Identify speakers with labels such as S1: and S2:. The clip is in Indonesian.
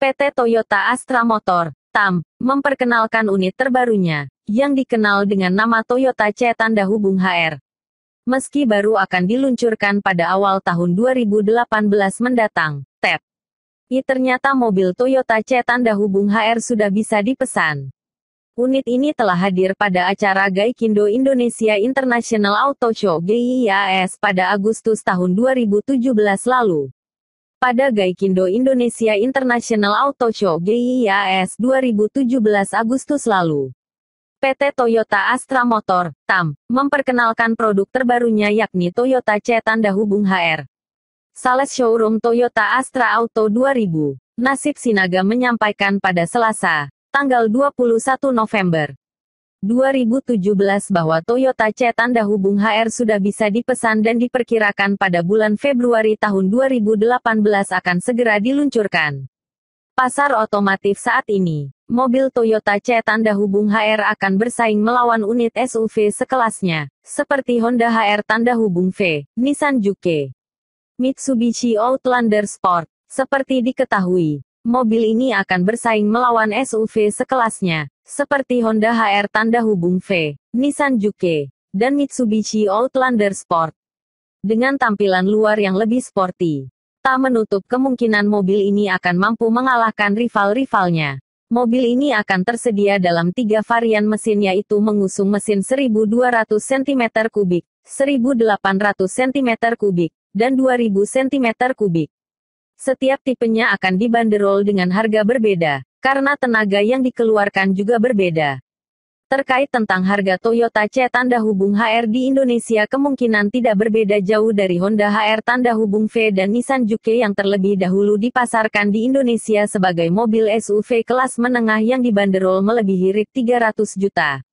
S1: PT Toyota Astra Motor, TAM, memperkenalkan unit terbarunya, yang dikenal dengan nama Toyota C Tanda Hubung HR. Meski baru akan diluncurkan pada awal tahun 2018 mendatang, TEP. I ternyata mobil Toyota C Tanda Hubung HR sudah bisa dipesan. Unit ini telah hadir pada acara Gaikindo Indonesia International Auto Show GIIAS pada Agustus tahun 2017 lalu pada Gaikindo Indonesia International Auto Show GIIAS 2017 Agustus lalu. PT Toyota Astra Motor, TAM, memperkenalkan produk terbarunya yakni Toyota C Tanda Hubung HR. Sales Showroom Toyota Astra Auto 2000, Nasib Sinaga menyampaikan pada Selasa, tanggal 21 November, 2017 bahwa Toyota C tanda hubung HR sudah bisa dipesan dan diperkirakan pada bulan Februari tahun 2018 akan segera diluncurkan. Pasar otomotif saat ini, mobil Toyota C tanda hubung HR akan bersaing melawan unit SUV sekelasnya, seperti Honda HR tanda hubung V, Nissan Juke, Mitsubishi Outlander Sport. Seperti diketahui, mobil ini akan bersaing melawan SUV sekelasnya, seperti Honda HR tanda hubung V, Nissan Juke, dan Mitsubishi Outlander Sport. Dengan tampilan luar yang lebih sporty, tak menutup kemungkinan mobil ini akan mampu mengalahkan rival-rivalnya. Mobil ini akan tersedia dalam tiga varian mesin yaitu mengusung mesin 1200 cm3, 1800 cm3, dan 2000 cm3. Setiap tipenya akan dibanderol dengan harga berbeda karena tenaga yang dikeluarkan juga berbeda. Terkait tentang harga Toyota C tanda hubung HR di Indonesia kemungkinan tidak berbeda jauh dari Honda HR tanda hubung V dan Nissan Juke yang terlebih dahulu dipasarkan di Indonesia sebagai mobil SUV kelas menengah yang dibanderol melebihi RIP 300 juta.